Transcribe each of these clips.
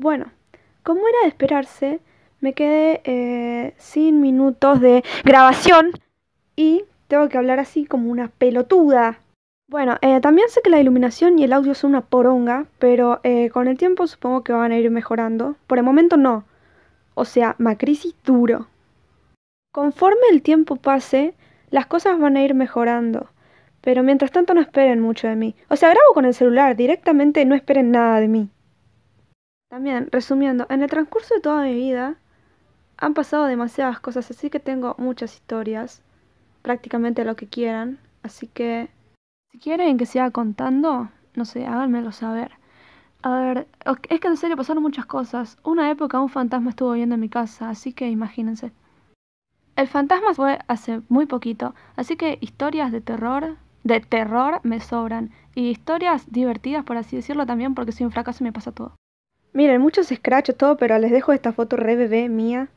Bueno, como era de esperarse, me quedé eh, sin minutos de grabación y tengo que hablar así como una pelotuda. Bueno, eh, también sé que la iluminación y el audio son una poronga, pero eh, con el tiempo supongo que van a ir mejorando. Por el momento no. O sea, macrisis duro. Conforme el tiempo pase, las cosas van a ir mejorando. Pero mientras tanto no esperen mucho de mí. O sea, grabo con el celular, directamente no esperen nada de mí. También, resumiendo, en el transcurso de toda mi vida han pasado demasiadas cosas, así que tengo muchas historias, prácticamente lo que quieran, así que si quieren que siga contando, no sé, háganmelo saber. A ver, es que en serio pasaron muchas cosas. Una época un fantasma estuvo viviendo en mi casa, así que imagínense. El fantasma fue hace muy poquito, así que historias de terror, de terror me sobran. Y historias divertidas, por así decirlo, también porque soy un fracaso y me pasa todo. Miren, muchos scratches, todo, pero les dejo esta foto re bebé mía.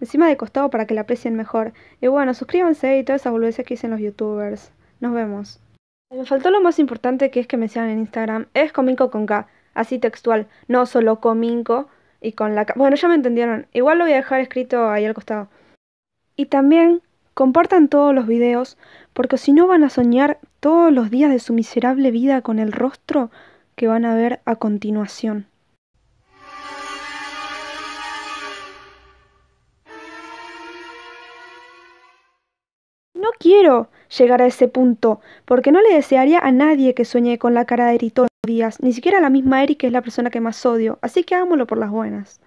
Encima de costado para que la aprecien mejor. Y bueno, suscríbanse y todas esas boludeces que dicen los youtubers. Nos vemos. Me faltó lo más importante que es que me sigan en Instagram. Es cominco con K. Así textual. No solo cominco y con la K. Bueno, ya me entendieron. Igual lo voy a dejar escrito ahí al costado. Y también compartan todos los videos, porque si no van a soñar todos los días de su miserable vida con el rostro que van a ver a continuación. No quiero llegar a ese punto, porque no le desearía a nadie que sueñe con la cara de Eric todos los días, ni siquiera a la misma Eric que es la persona que más odio, así que hámoslo por las buenas.